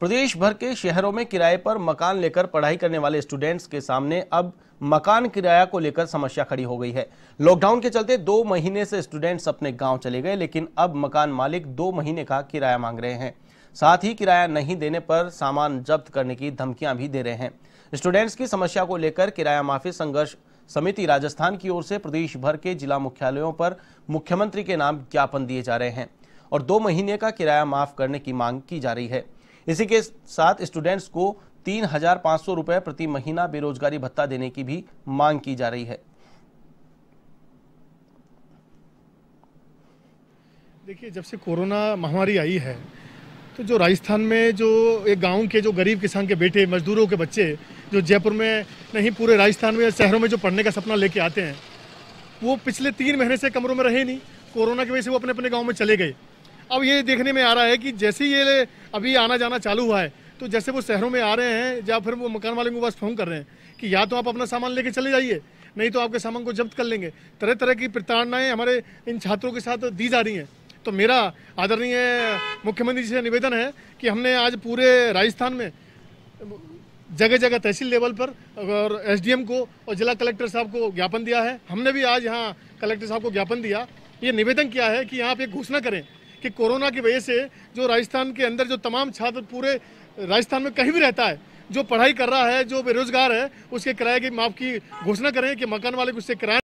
प्रदेश भर के शहरों में किराए पर मकान लेकर पढ़ाई करने वाले स्टूडेंट्स के सामने अब मकान किराया को लेकर समस्या खड़ी हो गई है लॉकडाउन के चलते दो महीने से स्टूडेंट्स अपने गांव चले गए लेकिन अब मकान मालिक दो महीने का किराया मांग रहे हैं साथ ही किराया नहीं देने पर सामान जब्त करने की धमकियां भी दे रहे हैं स्टूडेंट्स की समस्या को लेकर किराया माफी संघर्ष समिति राजस्थान की ओर से प्रदेश भर के जिला मुख्यालयों पर मुख्यमंत्री के नाम ज्ञापन दिए जा रहे हैं और दो महीने का किराया माफ करने की मांग की जा रही है इसी के साथ स्टूडेंट्स को तीन हजार पांच सौ रुपए प्रति महीना बेरोजगारी भत्ता देने की भी मांग की जा रही है देखिए जब से कोरोना महामारी आई है तो जो राजस्थान में जो एक गांव के जो गरीब किसान के बेटे मजदूरों के बच्चे जो जयपुर में नहीं पूरे राजस्थान में शहरों में जो पढ़ने का सपना लेके आते हैं वो पिछले तीन महीने से कमरों में रहे नहीं कोरोना की वजह से वो अपने अपने गाँव में चले गए अब ये देखने में आ रहा है कि जैसे ये अभी आना जाना चालू हुआ है तो जैसे वो शहरों में आ रहे हैं या फिर वो मकान वाले को पास फोन कर रहे हैं कि या तो आप अपना सामान लेके चले जाइए नहीं तो आपके सामान को जब्त कर लेंगे तरह तरह की प्रताड़नाएँ हमारे इन छात्रों के साथ दी जा रही हैं तो मेरा आदरणीय मुख्यमंत्री जी से निवेदन है कि हमने आज पूरे राजस्थान में जगह जगह तहसील लेवल पर और एस को और जिला कलेक्टर साहब को ज्ञापन दिया है हमने भी आज यहाँ कलेक्टर साहब को ज्ञापन दिया ये निवेदन किया है कि यहाँ आप एक घोषणा करें कि कोरोना की वजह से जो राजस्थान के अंदर जो तमाम छात्र पूरे राजस्थान में कहीं भी रहता है जो पढ़ाई कर रहा है जो बेरोजगार है उसके किराए की माफ़ की घोषणा करें कि मकान वाले को उससे किराया